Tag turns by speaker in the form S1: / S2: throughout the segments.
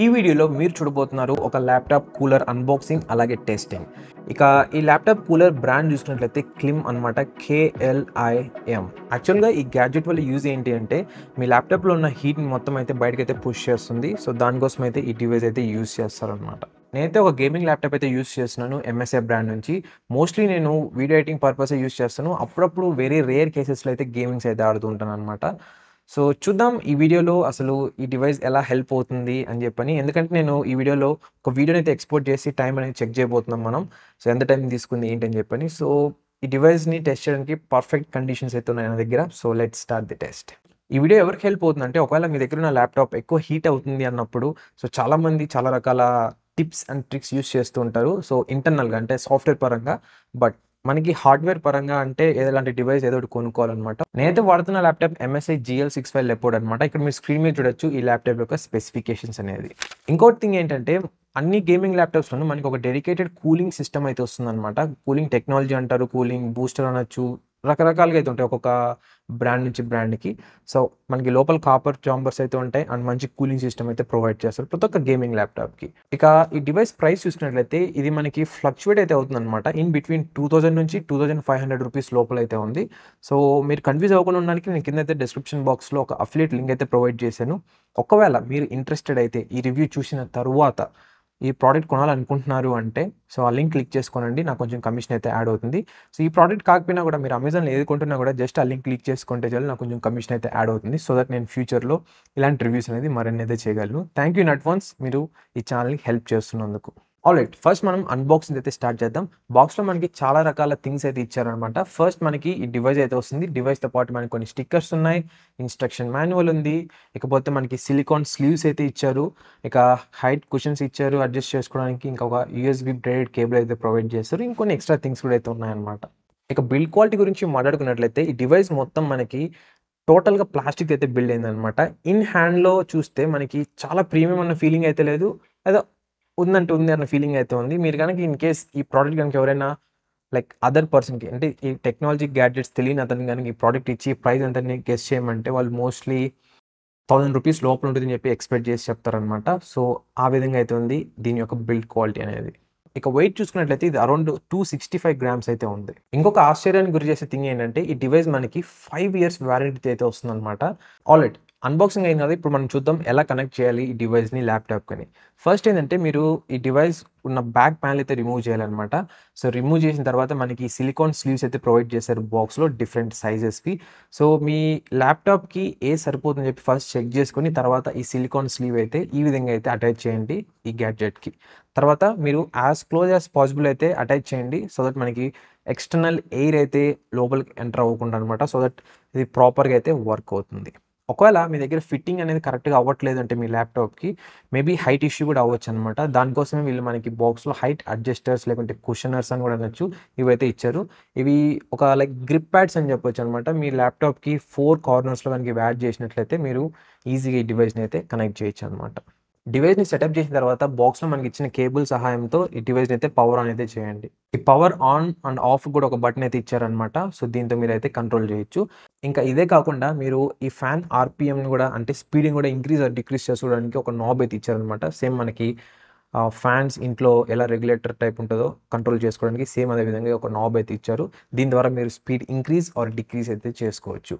S1: ఈ వీడియోలో మీరు చూడబోతున్నారు ఒక ల్యాప్టాప్ కూలర్ అన్బాక్సింగ్ అలాగే టెస్టింగ్ ఇక ఈ ల్యాప్టాప్ కూలర్ బ్రాండ్ చూసినట్లయితే క్లిమ్ అనమాట కేఎల్ఐఎం యాక్చువల్గా ఈ గ్యాడ్జెట్ వల్ల యూజ్ ఏంటి అంటే మీ ల్యాప్టాప్లో ఉన్న హీట్ని మొత్తం అయితే బయటకైతే పుష్ చేస్తుంది సో దానికోసం అయితే ఈ డివైస్ అయితే యూజ్ చేస్తారనమాట నేనైతే ఒక గేమింగ్ ల్యాప్టాప్ అయితే యూస్ చేస్తున్నాను ఎంఎస్ఏ బ్రాండ్ నుంచి మోస్ట్లీ నేను వీడియో ఎడిటింగ్ పర్పస్ యూస్ చేస్తాను అప్పుడప్పుడు వెరీ రేర్ కేసెస్లో అయితే గేమింగ్స్ అయితే ఆడుతూ ఉంటాను అనమాట సో చూద్దాం ఈ వీడియోలో అసలు ఈ డివైస్ ఎలా హెల్ప్ అవుతుంది అని చెప్పని ఎందుకంటే నేను ఈ వీడియోలో ఒక వీడియోని అయితే ఎక్స్పోర్ట్ చేసి టైం అనేది చెక్ చేయబోతున్నాం మనం సో ఎంత టైం తీసుకుంది ఏంటని చెప్పని సో ఈ డివైస్ని టెస్ట్ చేయడానికి పర్ఫెక్ట్ కండిషన్స్ అయితే ఉన్నాయి నా దగ్గర so let start the test ఈ వీడియో ఎవరికి హెల్ప్ అవుతుందంటే ఒకవేళ మీ దగ్గర ఉన్న ల్యాప్టాప్ ఎక్కువ హీట్ అవుతుంది అన్నప్పుడు సో చాలామంది చాలా రకాల టిప్స్ అండ్ ట్రిక్స్ యూస్ చేస్తూ ఉంటారు సో ఇంటర్నల్గా అంటే సాఫ్ట్వేర్ పరంగా బట్ మనకి హార్డ్వేర్ పరంగా అంటే ఏదైనా డివైస్ ఏదో ఒకటి కొనుక్కోవాలన్నమాట నేనైతే వాడుతున్న laptop MSI GL six five Leopard అనమాట ఇక్కడ మీరు స్క్రీన్ మీద చూడొచ్చు ఈ ల్యాప్టాప్ యొక్క స్పెసిఫికేషన్స్ అనేది ఇంకోటి థింగ్ ఏంటంటే అన్ని గేమింగ్ ల్యాప్టాప్స్లోనూ మనకి ఒక డెడికేటెడ్ కూలింగ్ సిస్టమ్ అయితే అనమాట కూలింగ్ టెక్నాలజీ అంటారు కూలింగ్ బూస్టర్ అనొచ్చు రకరకాలుగా అయితే ఉంటాయి ఒక్కొక్క బ్రాండ్ నుంచి బ్రాండ్కి సో మనకి లోపల కాపర్ చాంబర్స్ అయితే ఉంటాయి అండ్ మంచి కూలింగ్ సిస్టమ్ అయితే ప్రొవైడ్ చేస్తారు ప్రతి ఒక్క గేమింగ్ ల్యాప్టాప్కి ఇక ఈ డివైస్ ప్రైస్ చూసినట్లయితే ఇది మనకి ఫ్లక్చువేట్ అయితే అవుతుంది అనమాట ఇన్ బిట్వీన్ టూ థౌజండ్ నుంచి two thousand five hundred rupees లోపల అయితే ఉంది సో మీరు కన్ఫ్యూజ్ అవ్వకుండా ఉండడానికి నేను కింద అయితే డిస్క్రిప్షన్ బాక్స్లో ఒక అఫిలియేట్ లింక్ అయితే ప్రొవైడ్ చేశాను ఒకవేళ మీరు ఇంట్రెస్టెడ్ అయితే ఈ రివ్యూ చూసిన తర్వాత ఈ ప్రోడక్ట్ కొనాలనుకుంటున్నారు అంటే సో ఆ లింక్ క్లిక్ చేసుకోనండి నాకు కొంచెం కమిషన్ అయితే యాడ్ అవుతుంది సో ఈ ప్రోడక్ట్ కాకపోయినా కూడా మీరు అమెజాన్లో కొంటున్నా కూడా జస్ట్ ఆ లింక్ క్లిక్ చేసుకుంటే చాలు నాకు కొంచెం కమిషన్ అయితే యాడ్ అవుతుంది సో దట్ నేను ఫ్యూచర్లో ఇలాంటి రివ్యూస్ అనేది మరెన్నైతే అయితే చేయగలను థ్యాంక్ యూ ఇన్ అడ్వాన్స్ మీరు ఈ ఛానల్కి హెల్ప్ చేస్తున్నందుకు ఆల్రైట్ ఫస్ట్ మనం అన్బాక్సింగ్ అయితే స్టార్ట్ చేద్దాం బాక్స్లో మనకి చాలా రకాల థింగ్స్ అయితే ఇచ్చారనమాట ఫస్ట్ మనకి ఈ డివైస్ అయితే వస్తుంది డివైస్ తో పాటు మనకి కొన్ని స్టిక్కర్స్ ఉన్నాయి ఇన్స్ట్రక్షన్ మాన్యువల్ ఉంది ఇకపోతే మనకి సిలికాన్ స్లీవ్స్ అయితే ఇచ్చారు ఇక హైట్ క్వశ్చన్స్ ఇచ్చారు అడ్జస్ట్ చేసుకోవడానికి ఇంకొక యూఎస్బి బ్రేడెడ్ కేబుల్ అయితే ప్రొవైడ్ చేస్తారు ఇంకొన్ని ఎక్స్ట్రా థింగ్స్ కూడా అయితే ఉన్నాయన్నమాట ఇక బిల్డ్ క్వాలిటీ గురించి మాట్లాడుకున్నట్లయితే ఈ డివైస్ మొత్తం మనకి టోటల్గా ప్లాస్టిక్ అయితే బిల్డ్ అనమాట ఇన్ హ్యాండ్లో చూస్తే మనకి చాలా ప్రీమియం అన్న ఫీలింగ్ అయితే లేదు అదే ఉందంటే ఉంది అన్న ఫీలింగ్ అయితే ఉంది మీరు కనుక ఇన్ కేస్ ఈ ప్రోడక్ట్ కనుక ఎవరైనా లైక్ అదర్ పర్సన్కి అంటే ఈ టెక్నాలజీ గ్యాడ్జెట్స్ తెలియని అతను కనుక ఈ ప్రోడక్ట్ ఇచ్చి ప్రైస్ ఎంత గెస్ట్ చేయమంటే వాళ్ళు మోస్ట్లీ థౌజండ్ రూపీస్ లోపల ఉంటుందని చెప్పి ఎక్స్పెక్ట్ చేసి చెప్తారనమాట సో ఆ విధంగా అయితే ఉంది దీని యొక్క బిల్డ్ క్వాలిటీ అనేది ఇక వెయిట్ చూసుకున్నట్లయితే ఇది around two sixty five grams అయితే ఉంది ఇంకొక ఆశ్చర్యానికి గురి చేసే థింగ్ ఏంటంటే ఈ డివైస్ మనకి ఫైవ్ ఇయర్స్ వ్యారంటీ అయితే వస్తుందన్నమాట ఆల్రెడీ అన్బాక్సింగ్ అయింది కదా ఇప్పుడు మనం చూద్దాం ఎలా కనెక్ట్ చేయాలి ఈ డివైస్ని ల్యాప్టాప్కి ఫస్ట్ ఏంటంటే మీరు ఈ డివైస్ ఉన్న బ్యాక్ ప్యానల్ అయితే రిమూవ్ చేయాలన్నమాట సో రిమూవ్ చేసిన తర్వాత మనకి సిలికాన్ స్లీవ్స్ అయితే ప్రొవైడ్ చేశారు బాక్స్లో డిఫరెంట్ సైజెస్కి సో మీ ల్యాప్టాప్కి ఏ సరిపోతుందని చెప్పి ఫస్ట్ చెక్ చేసుకుని తర్వాత ఈ సిలికాన్ స్లీవ్ అయితే ఈ విధంగా అయితే అటాచ్ చేయండి ఈ గ్యాడ్జెట్కి తర్వాత మీరు యాజ్ క్లోజ్ యాజ్ పాసిబుల్ అయితే అటాచ్ చేయండి సో దట్ మనకి ఎక్స్టర్నల్ ఎయిర్ అయితే లోపలికి ఎంటర్ అవ్వకుండా అనమాట సో దట్ ఇది ప్రాపర్గా అయితే వర్క్ అవుతుంది ఒకవేళ మీ దగ్గర ఫిట్టింగ్ అనేది కరెక్ట్గా అవ్వట్లేదు అంటే మీ ల్యాప్టాప్కి మేబీ హైట్ ఇష్యూ కూడా అవ్వచ్చు అనమాట దానికోసమే వీళ్ళు మనకి బాక్స్లో హైట్ అడ్జస్టర్స్ లేకుంటే కుషనర్స్ అని కూడా అనొచ్చు ఇవైతే ఇచ్చారు ఇవి ఒక లైక్ గ్రిప్ ప్యాడ్స్ అని చెప్పొచ్చు అనమాట మీ ల్యాప్టాప్కి ఫోర్ కార్నర్స్లో కనుక యాడ్ చేసినట్లయితే మీరు ఈజీగా ఈ డివైస్ని అయితే కనెక్ట్ చేయొచ్చు అనమాట ని సెటప్ చేసిన తర్వాత బాక్స్లో మనకి ఇచ్చిన కేబుల్ సహాయంతో ఈ డివైస్ని అయితే పవర్ ఆన్ అయితే చేయండి ఈ పవర్ ఆన్ అండ్ ఆఫ్ కూడా ఒక బటన్ అయితే ఇచ్చారనమాట సో దీంతో మీరు అయితే కంట్రోల్ చేయొచ్చు ఇంకా ఇదే కాకుండా మీరు ఈ ఫ్యాన్ ఆర్పిఎం కూడా అంటే స్పీడింగ్ కూడా ఇంక్రీజ్ ఆర్ డిక్రీజ్ చేసుకోవడానికి ఒక నాబ్ అయితే ఇచ్చారనమాట సేమ్ మనకి ఫ్యాన్స్ ఇంట్లో ఎలా రెగ్యులేటర్ టైప్ ఉంటుందో కంట్రోల్ చేసుకోవడానికి సేమ్ అదే విధంగా ఒక నాబ్ అయితే ఇచ్చారు దీని ద్వారా మీరు స్పీడ్ ఇంక్రీజ్ ఆర్ డిక్రీజ్ అయితే చేసుకోవచ్చు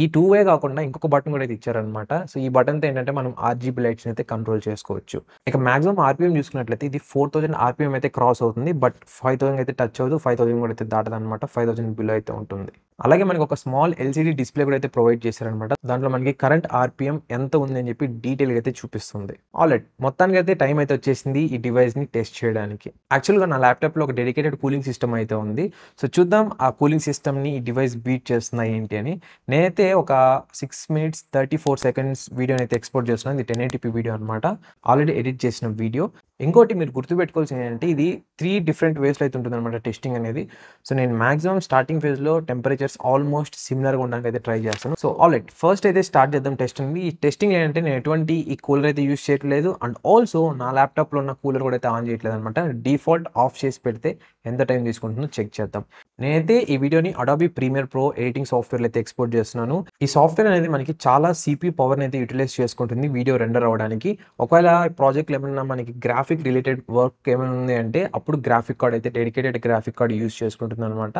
S1: ఈ టూ వే కాకుండా ఇంకొక బటన్ కూడా అయితే ఇచ్చారనమాట సో ఈ బటన్తో ఏంటంటే మనం ఆర్జీబీ లైట్స్ని అయితే కంట్రోల్ చేసుకోవచ్చు ఇక మాక్సిమం ఆర్పిఎం చూసుకున్నట్లయితే ఇది ఫోర్ థౌసండ్ ఆర్పిఎం అయితే క్రాస్ అవుతుంది బట్ ఫైవ్ థౌసండ్ అయితే టచ్ అవ్వదు ఫైవ్ థౌసండ్ కూడా అయితే దాటదు అనమాట ఫైవ్ థౌసండ్ బిల్ అయితే ఉంటుంది అలాగే మనకి ఒక స్మాల్ ఎల్సీడీ డిస్ప్లే కూడా అయితే ప్రొవైడ్ చేశారనమాట దాంట్లో మనకి కరెంట్ ఆర్పిఎం ఎంత ఉంది అని చెప్పి డీటెయిల్గా అయితే చూపిస్తుంది ఆల్రెడీ మొత్తానికి అయితే టైం అయితే వచ్చేసింది ఈ డివైస్ని టెస్ట్ చేయడానికి యాక్చువల్గా నా ల్యాప్టాప్లో ఒక డెడికేటెడ్ కూలింగ్ సిస్టమ్ అయితే ఉంది సో చూద్దాం ఆ కూలింగ్ సిస్టమ్ని ఈ డివైస్ బీట్ చేస్తున్నాయి ఏంటి అని నేనైతే అయితే ఒక six minutes thirty four seconds వీడియోని అయితే ఎక్స్పోర్ట్ చేస్తున్నాను ఇది టెన్ ఎయిటీపీ వీడియో అనమాట ఆల్రెడీ ఎడిట్ చేసిన వీడియో ఇంకోటి మీరు గుర్తుపెట్టుకోవాల్సి ఏంటంటే ఇది త్రీ డిఫరెంట్ వేస్లో అయితే ఉంటుంది అనమాట టెస్టింగ్ అనేది సో నేను మాక్సిమం స్టార్టింగ్ ఫేజ్లో టెంపరేచర్స్ ఆల్మోస్ట్ సిమిలర్గా ఉండడానికి అయితే ట్రై చేస్తాను సో ఆల్ రైట్ ఫస్ట్ అయితే స్టార్ట్ చేద్దాం టెస్టింగ్ ఈ టెస్టింగ్ ఏంటంటే నేను ఎటువంటి ఈ కూలర్ అయితే యూస్ చేయట్లేదు అండ్ ఆల్సో నా ల్యాప్టాప్లో ఉన్న కూలర్ కూడా అయితే ఆన్ చేయట్లేదు అనమాట డిఫాల్ట్ ఆఫ్ చేసి పెడితే ఎంత టైం తీసుకుంటుందో చెక్ చేద్దాం నేనైతే ఈ వీడియోని Adobe Premiere Pro editing software అయితే ఎక్స్పోర్ట్ చేస్తున్నాను ఈ సాఫ్ట్వేర్ అనేది మనకి చాలా సిపి పవర్ని అయితే యూటిలైజ్ చేసుకుంటుంది వీడియో రెండర్ అవ్వడానికి ఒకవేళ ప్రాజెక్ట్ ఏమైనా మనకి గ్రాఫిక్ గ్రాఫిక్ రిలేటెడ్ వర్క్ ఏమైనా అంటే అప్పుడు గ్రాఫిక్ కార్డ్ అయితే డెడికేటెడ్ గ్రాఫిక్ కార్డ్ యూస్ చేసుకుంటుంది అనమాట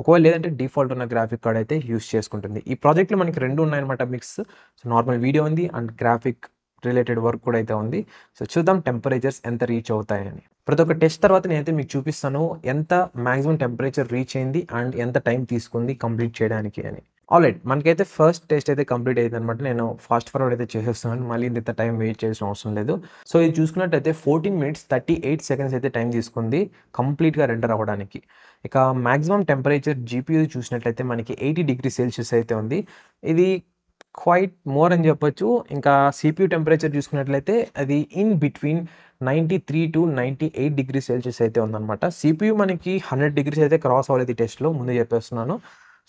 S1: ఒకవేళ లేదంటే డిఫాల్ట్ ఉన్న గ్రాఫిక్ కార్డ్ అయితే యూస్ చేసుకుంటుంది ఈ ప్రాజెక్ట్లు మనకి రెండు ఉన్నాయన్నమాట మిక్స్ సో నార్మల్ వీడియో ఉంది అండ్ గ్రాఫిక్ రిలేటెడ్ వర్క్ కూడా అయితే ఉంది సో చూద్దాం టెంపరేచర్స్ ఎంత రీచ్ అవుతాయని ప్రతి ఒక్క టెస్ట్ తర్వాత నేనైతే మీకు చూపిస్తాను ఎంత మ్యాక్సిమం టెంపరేచర్ రీచ్ అయింది అండ్ ఎంత టైం తీసుకుంది కంప్లీట్ చేయడానికి అని రైట్ మనకైతే ఫస్ట్ టెస్ట్ అయితే కంప్లీట్ అయింది అనమాట నేను ఫాస్ట్ ఫార్వర్డ్ అయితే చేసేస్తున్నాను మళ్ళీ ఇంత టైం వెయిట్ చేసిన అవసరం లేదు సో ఇది చూసుకున్నట్టయితే fourteen minutes thirty eight seconds అయితే టైం తీసుకుంది కంప్లీట్గా రెండర్ అవ్వడానికి ఇక మాక్సిమం టెంపరేచర్ జీపీయూ చూసినట్లయితే మనకి ఎయిటీ డిగ్రీ సెల్సియస్ అయితే ఉంది ఇది క్వైట్ మోర్ అని చెప్పొచ్చు ఇంకా సిపియూ టెంపరేచర్ చూసుకున్నట్లయితే అది in between ninety three to ninety eight degree Celsius అయితే ఉందన్నమాట సిపియూ మనకి హండ్రెడ్ డిగ్రీస్ అయితే క్రాస్ అవ్వలేదు ఈ టెస్ట్లో ముందు చెప్పేస్తున్నాను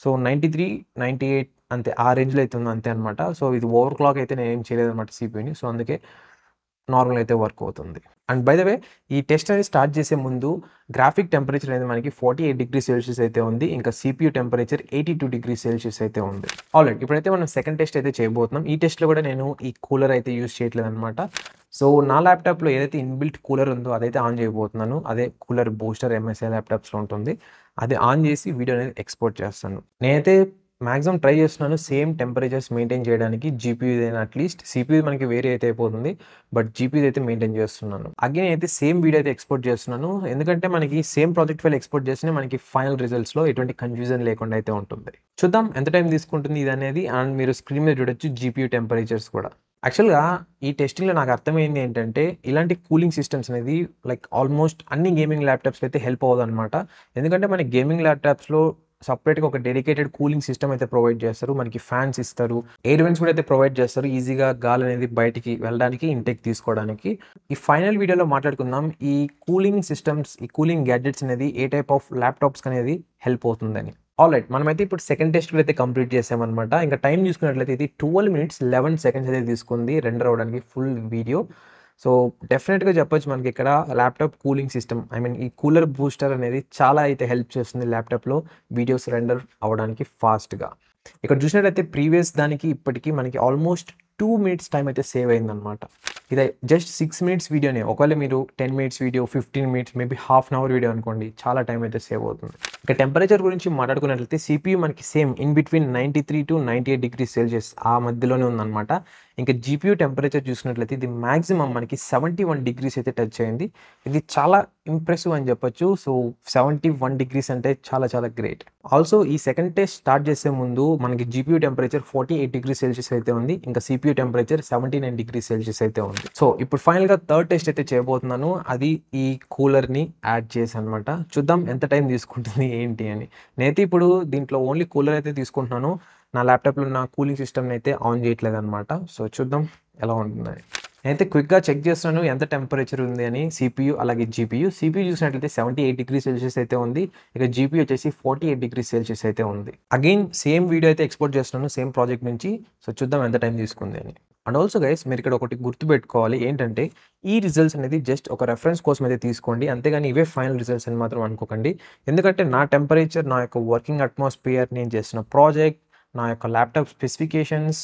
S1: so ninety three ninety eight అంతే ఆ రేంజ్లో అయితే ఉంది అంతే అనమాట సో ఇది ఓవర్ క్లాక్ అయితే నేను చేయలేదు అనమాట సిపిని సో అందుకే నార్మల్ అయితే వర్క్ అవుతుంది అండ్ బై ద వే ఈ టెస్ట్ అనేది స్టార్ట్ చేసే ముందు గ్రాఫిక్ టెంపరేచర్ అనేది మనకి ఫార్టీ ఎయిట్ డిగ్రీ సెల్సియస్ అయితే ఉంది ఇంకా CPU temperature eighty two degree Celsius అయితే ఉంది ఆల్రెడీ ఇప్పుడైతే మనం సెకండ్ టెస్ట్ అయితే చేయబోతున్నాం ఈ టెస్ట్లో కూడా నేను ఈ కూలర్ అయితే యూజ్ చేయట్లేదు అనమాట సో నా ల్యాప్టాప్లో ఏదైతే ఇన్బిల్ట్ కూలర్ ఉందో అదైతే ఆన్ చేయబోతున్నాను అదే కూలర్ బూస్టర్ ఎంఎస్ఐ ల్యాప్టాప్స్లో ఉంటుంది అది ఆన్ చేసి వీడియో అనేది ఎక్స్పోర్ట్ చేస్తాను నేనైతే మ్యాక్సిమం ట్రై చేస్తున్నాను సేమ్ టెంపరేచర్స్ మెయింటైన్ చేయడానికి జీపీయూ అయినా అట్లీస్ట్ సిపియూ మనకి వేరే అయితే అయిపోతుంది బట్ జీపీయూ అయితే మెయింటైన్ చేస్తున్నాను అగైన్ అయితే సేమ్ వీడియో అయితే ఎక్స్పోర్ట్ చేస్తున్నాను ఎందుకంటే మనకి సేమ్ ప్రాజెక్ట్ ఫైల్ ఎక్స్పోర్ట్ చేస్తే మనకి ఫైనల్ రిజల్ట్స్లో ఎటువంటి కన్ఫ్యూజన్ లేకుండా అయితే ఉంటుంది చూద్దాం ఎంత టైం తీసుకుంటుంది ఇది అనేది అండ్ మీరు స్క్రీన్ మీద చూడొచ్చు జీపీయూ టెంపరేచర్స్ కూడా యాక్చువల్గా ఈ టెస్టింగ్లో నాకు అర్థమైంది ఏంటంటే ఇలాంటి కూలింగ్ సిస్టమ్స్ అనేది లైక్ ఆల్మోస్ట్ అన్ని గేమింగ్ ల్యాప్టాప్స్ అయితే హెల్ప్ అవ్వదు అనమాట ఎందుకంటే మన గేమింగ్ ల్యాప్టాప్స్లో సపరేట్గా ఒక డెడికేటెడ్ కూలింగ్ సిస్టమ్ అయితే ప్రొవైడ్ చేస్తారు మనకి ఫ్యాన్స్ ఇస్తారు ఎయిర్ వెంట్స్ కూడా అయితే ప్రొవైడ్ చేస్తారు ఈజీగా గాలి అనేది బయటికి వెళ్ళడానికి ఇంటెక్ తీసుకోవడానికి ఈ ఫైనల్ వీడియోలో మాట్లాడుకుందాం ఈ కూలింగ్ సిస్టమ్స్ ఈ కూలింగ్ గ్యాడ్జెట్స్ అనేది ఏ టైప్ ఆఫ్ ల్యాప్టాప్స్ అనేది హెల్ప్ అవుతుందని ఆల్ రైట్ మనమైతే ఇప్పుడు సెకండ్ టెస్ట్ అయితే కంప్లీట్ చేసామన్నమాట ఇంకా టైం చూసుకున్నట్లయితే ఇది ట్వెల్వ్ మినిట్స్ లెవెన్ సెకండ్స్ అయితే తీసుకుంది రెండర్ అవడానికి ఫుల్ వీడియో సో డెఫినెట్గా చెప్పొచ్చు మనకి ఇక్కడ laptop cooling system I mean ఈ కూలర్ బూస్టర్ అనేది చాలా అయితే హెల్ప్ చేస్తుంది ల్యాప్టాప్లో వీడియోస్ రెండర్ అవడానికి ఫాస్ట్గా ఇక్కడ చూసినట్లయితే ప్రీవియస్ దానికి ఇప్పటికీ మనకి ఆల్మోస్ట్ టూ మినిట్స్ టైం అయితే సేవ్ అయిందనమాట ఇది జస్ట్ సిక్స్ మినిట్స్ వీడియోనే ఒకవేళ మీరు ten minutes video fifteen minutes maybe half an hour video అనుకోండి చాలా టైం అయితే సేవ్ అవుతుంది ఇక టెంపరేచర్ గురించి మాట్లాడుకున్నట్లయితే సిపియూ మనకి same in between ninety three to ninety eight degree Celsius ఆ మధ్యలోనే ఉందన్నమాట ఇంకా జీపీయూ టెంపరేచర్ చూసినట్లయితే ఇది మాక్సిమం మనకి సెవెంటీ వన్ డిగ్రీస్ అయితే టచ్ అయింది ఇది చాలా ఇంప్రెసివ్ అని చెప్పొచ్చు సో సెవెంటీ వన్ డిగ్రీస్ అంటే చాలా చాలా గ్రేట్ ఆల్సో ఈ సెకండ్ టెస్ట్ స్టార్ట్ చేసే ముందు మనకి GPU temperature forty eight degree Celsius అయితే ఉంది ఇంకా CPU temperature seventy nine degree Celsius అయితే ఉంది సో ఇప్పుడు ఫైనల్గా థర్డ్ టెస్ట్ అయితే చేయబోతున్నాను అది ఈ కూలర్ని యాడ్ చేసి అనమాట చూద్దాం ఎంత టైం తీసుకుంటుంది ఏంటి అని నేనైతే ఇప్పుడు దీంట్లో ఓన్లీ కూలర్ అయితే తీసుకుంటున్నాను నా ల్యాప్టాప్లో నా కూలింగ్ సిస్టమ్ని అయితే ఆన్ చేయట్లేదు అనమాట సో చూద్దాం ఎలా ఉంటుందని నేనైతే క్విక్గా చెక్ చేస్తున్నాను ఎంత టెంపరేచర్ ఉంది అని సిపియూ అలాగే జీపీయూ సిపియూ చూసినట్లయితే సెవెంటీ ఎయిట్ డిగ్రీ సెల్సియస్ అయితే ఉంది ఇక జీపీ వచ్చేసి ఫార్టీ ఎయిట్ డిగ్రీ సెల్సియస్ అయితే ఉంది అగైన్ సేమ్ వీడియో అయితే ఎక్స్పోర్ట్ చేస్తున్నాను సేమ్ ప్రాజెక్ట్ నుంచి సో చూద్దాం ఎంత టైం తీసుకుంది అని అండ్ ఆల్సో గైస్ మీరు ఇక్కడ ఒకటి గుర్తుపెట్టుకోవాలి ఏంటంటే ఈ రిజల్ట్స్ అనేది జస్ట్ ఒక రెఫరెన్స్ కోసం అయితే తీసుకోండి అంతేగాని ఇవే ఫైనల్ రిజల్ట్స్ అని మాత్రం అనుకోకండి ఎందుకంటే నా టెంపరేచర్ నా యొక్క వర్కింగ్ అట్మాస్ఫియర్ నేను చేసిన ప్రాజెక్ట్ నా యొక్క ల్యాప్టాప్ స్పెసిఫికేషన్స్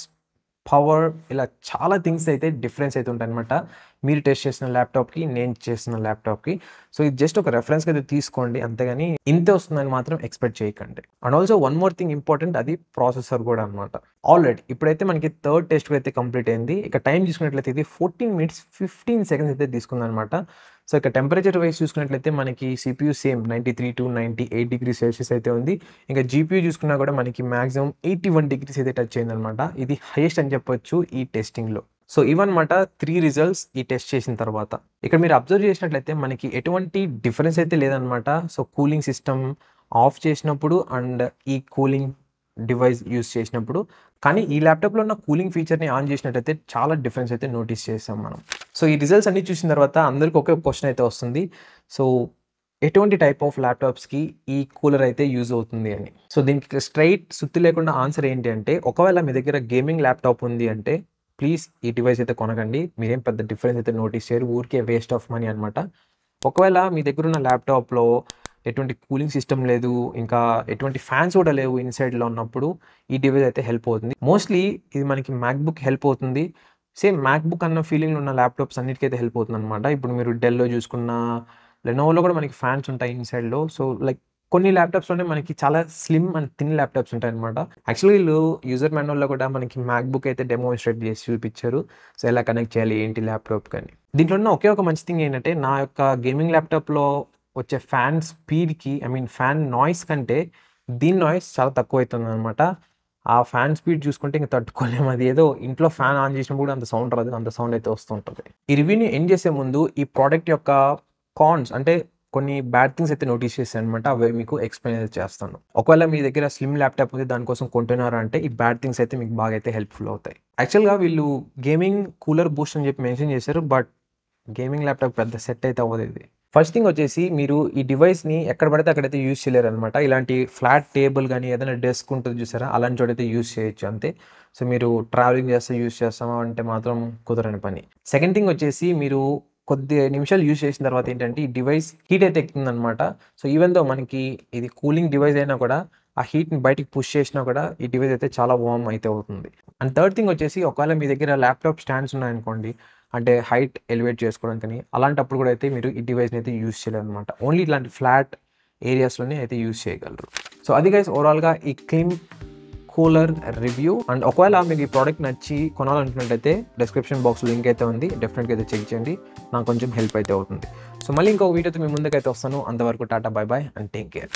S1: పవర్ ఇలా చాలా థింగ్స్ అయితే డిఫరెన్స్ అయితే ఉంటాయన్నమాట మీరు టెస్ట్ చేసిన ల్యాప్టాప్కి నేను చేసిన ల్యాప్టాప్కి సో ఇది జస్ట్ ఒక రెఫరెన్స్కి అయితే తీసుకోండి అంతేగాని ఇంతే వస్తుందని మాత్రం ఎక్స్పెక్ట్ చేయకండి and also one more thing important అది ప్రాసెసర్ కూడా అనమాట ఆల్రెడీ ఇప్పుడైతే మనకి థర్డ్ టెస్ట్ అయితే కంప్లీట్ అయింది ఇక టైం తీసుకున్నట్లయితే ఇది ఫోర్టీన్ మినిట్స్ ఫిఫ్టీన్ సెకండ్స్ అయితే తీసుకుందనమాట సో ఇక టెంపరేచర్ వైజ్ చూసుకున్నట్లయితే మనకి CPU same ninety three to ninety eight degree Celsius అయితే ఉంది ఇంకా జీపీయూ చూసుకున్నా కూడా మనకి మాక్సిమం ఎయిటీ వన్ డిగ్రీస్ అయితే టచ్ అయిందనమాట ఇది హైయెస్ట్ అని చెప్పొచ్చు ఈ టెస్టింగ్లో సో ఇవన్నమాట త్రీ రిజల్ట్స్ ఈ టెస్ట్ చేసిన తర్వాత ఇక్కడ మీరు అబ్జర్వ్ చేసినట్లయితే మనకి ఎటువంటి డిఫరెన్స్ అయితే లేదనమాట సో కూలింగ్ సిస్టమ్ ఆఫ్ చేసినప్పుడు అండ్ ఈ కూలింగ్ డివైస్ యూస్ చేసినప్పుడు కానీ ఈ ల్యాప్టాప్లో ఉన్న కూలింగ్ ఫీచర్ని ఆన్ చేసినట్టయితే చాలా డిఫరెన్స్ అయితే నోటీస్ చేసాం మనం సో ఈ రిజల్ట్స్ అన్ని చూసిన తర్వాత అందరికీ ఒకే క్వశ్చన్ అయితే వస్తుంది సో ఎటువంటి టైప్ ఆఫ్ ల్యాప్టాప్స్కి ఈ కూలర్ అయితే యూజ్ అవుతుంది అని సో దీనికి స్ట్రైట్ సుత్తి లేకుండా ఆన్సర్ ఏంటి అంటే ఒకవేళ మీ దగ్గర గేమింగ్ ల్యాప్టాప్ ఉంది అంటే ప్లీజ్ ఈ డివైస్ అయితే కొనకండి మీరేం పెద్ద డిఫరెన్స్ అయితే నోటీస్ చేయరు ఊరికే వేస్ట్ ఆఫ్ మనీ అనమాట ఒకవేళ మీ దగ్గర ఉన్న ల్యాప్టాప్లో ఎటువంటి కూలింగ్ సిస్టమ్ లేదు ఇంకా ఎటువంటి ఫ్యాన్స్ కూడా లేవు ఇన్సైడ్లో ఉన్నప్పుడు ఈ డివైస్ అయితే హెల్ప్ అవుతుంది మోస్ట్లీ ఇది మనకి మ్యాక్బుక్ హెల్ప్ అవుతుంది సేమ్ మ్యాక్బుక్ అన్న ఫీలింగ్లో ఉన్న ల్యాప్టాప్స్ అన్నిటికైతే హెల్ప్ అవుతుంది అనమాట ఇప్పుడు మీరు డెల్లో చూసుకున్న లెనోవోలో కూడా మనకి ఫ్యాన్స్ ఉంటాయి ఇన్సైడ్లో సో లైక్ కొన్ని ల్యాప్టాప్స్లోనే మనకి చాలా స్లిమ్ అండ్ థిన్ ల్యాప్టాప్స్ ఉంటాయి అనమాట యాక్చువల్లీ వీళ్ళు యూజర్ మాన్యువల్లో కూడా మనకి మ్యాక్బుక్ అయితే డెమోన్స్ట్రేట్ చేసి చూపించారు సో ఎలా కనెక్ట్ చేయాలి ఏంటి ల్యాప్టాప్ కానీ దీంట్లో ఉన్న ఒకే ఒక మంచి థింగ్ ఏంటంటే నా యొక్క గేమింగ్ ల్యాప్టాప్లో వచ్చే ఫ్యాన్ స్పీడ్కి ఐ మీన్ ఫ్యాన్ నాయిస్ కంటే దీని నాయిస్ చాలా తక్కువ అవుతుంది అనమాట ఆ ఫ్యాన్ స్పీడ్ చూసుకుంటే ఇంకా తట్టుకోలేము అది ఏదో ఇంట్లో ఫ్యాన్ ఆన్ చేసినప్పుడు కూడా అంత సౌండ్ రాదు అంత సౌండ్ అయితే వస్తుంటుంది ఈ రివ్యూని ఎండ్ చేసే ముందు ఈ ప్రోడక్ట్ యొక్క కాన్స్ అంటే కొన్ని బ్యాడ్ థింగ్స్ అయితే నోటీస్ చేశాను అనమాట అవి మీకు ఎక్స్ప్లెయిన్ అయితే చేస్తాను ఒకవేళ మీ దగ్గర స్లిమ్ ల్యాప్టాప్ ఉంది దానికోసం కొంటున్నారా అంటే ఈ బ్యాడ్ థింగ్స్ అయితే మీకు బాగా అయితే హెల్ప్ఫుల్ అవుతాయి యాక్చువల్గా వీళ్ళు గేమింగ్ కూలర్ బూస్ట్ అని చెప్పి మెన్షన్ చేశారు బట్ గేమింగ్ ల్యాప్టాప్ పెద్ద సెట్ అయితే అవ్వదు ఇది ఫస్ట్ థింగ్ వచ్చేసి మీరు ఈ డివైస్ని ఎక్కడ పడితే అక్కడైతే యూజ్ చేయలేరు అనమాట ఇలాంటి ఫ్లాట్ టేబుల్ కానీ ఏదైనా డెస్క్ ఉంటుంది చూసారా అలాంటి చోటైతే యూజ్ చేయొచ్చు అంతే సో మీరు ట్రావెలింగ్ చేస్తే యూజ్ చేస్తామా అంటే మాత్రం కుదరని పని సెకండ్ థింగ్ వచ్చేసి మీరు కొద్ది నిమిషాలు యూజ్ చేసిన తర్వాత ఏంటంటే ఈ డివైస్ హీట్ అయితే ఎక్కుతుంది అనమాట సో ఈవెన్ దో మనకి ఇది కూలింగ్ డివైస్ అయినా కూడా ఆ హీట్ని బయటికి పుష్ చేసినా కూడా ఈ డివైస్ అయితే చాలా వామ్ అయితే అవుతుంది అండ్ థర్డ్ థింగ్ వచ్చేసి ఒకవేళ మీ దగ్గర ల్యాప్టాప్ స్టాండ్స్ ఉన్నాయనుకోండి అంటే హైట్ ఎలివేట్ చేసుకోవడానికి అలాంటప్పుడు కూడా అయితే మీరు ఈ డివైస్ని అయితే యూజ్ చేయలేరు అనమాట ఓన్లీ ఇలాంటి ఫ్లాట్ ఏరియాస్లోనే అయితే యూజ్ చేయగలరు సో అది గైస్ ఓవరాల్గా ఈ క్లీమ్ కూలర్ రివ్యూ అండ్ ఒకవేళ మీకు ఈ ప్రోడక్ట్ నచ్చి కొనాలనుకున్నట్టయితే డిస్క్రిప్షన్ బాక్స్ లింక్ అయితే ఉంది డెఫినెట్గా అయితే చెక్ చేయండి నాకు కొంచెం హెల్ప్ అయితే అవుతుంది సో మళ్ళీ ఇంకొక వీడియోతో మీ ముందుకైతే వస్తాను అంతవరకు tata bye bye and take care